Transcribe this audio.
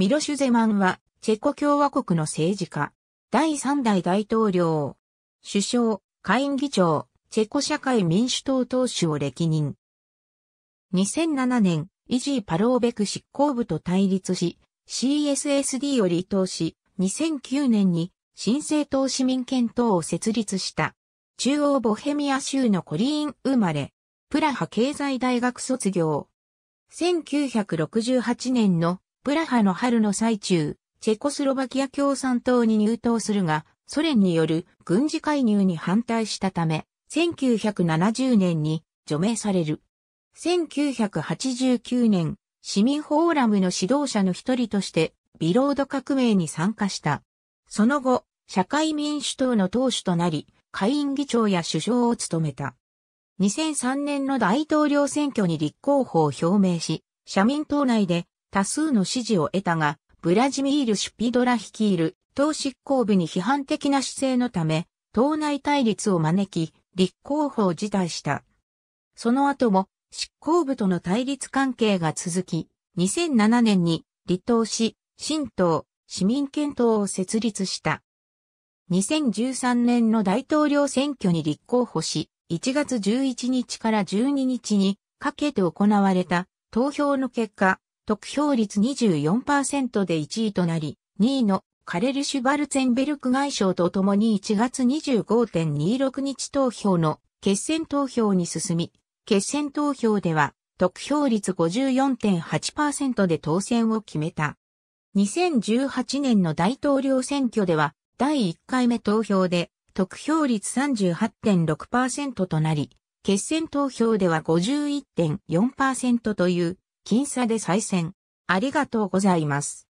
ミロシュゼマンは、チェコ共和国の政治家、第三代大統領、首相、下院議長、チェコ社会民主党党首を歴任。2007年、イジー・パローベク執行部と対立し、CSSD を離党し、2009年に新政党市民権党を設立した。中央ボヘミア州のコリーン生まれ、プラハ経済大学卒業。1968年のプラハの春の最中、チェコスロバキア共産党に入党するが、ソ連による軍事介入に反対したため、1970年に除名される。1989年、市民フォーラムの指導者の一人として、ビロード革命に参加した。その後、社会民主党の党首となり、会員議長や首相を務めた。2003年の大統領選挙に立候補を表明し、社民党内で多数の支持を得たが、ブラジミール・シュピドラ率いる党執行部に批判的な姿勢のため、党内対立を招き、立候補を辞退した。その後も執行部との対立関係が続き、2007年に離党し、新党、市民権党を設立した。2013年の大統領選挙に立候補し、1月11日から12日にかけて行われた投票の結果、得票率24%で1位となり、2位のカレル・シュバルツェンベルク外相と共に1月25.26日投票の決選投票に進み、決選投票では得票率54.8%で当選を決めた。2018年の大統領選挙では第1回目投票で得票率38.6%となり、決選投票では51.4%という僅差で再選。ありがとうございます。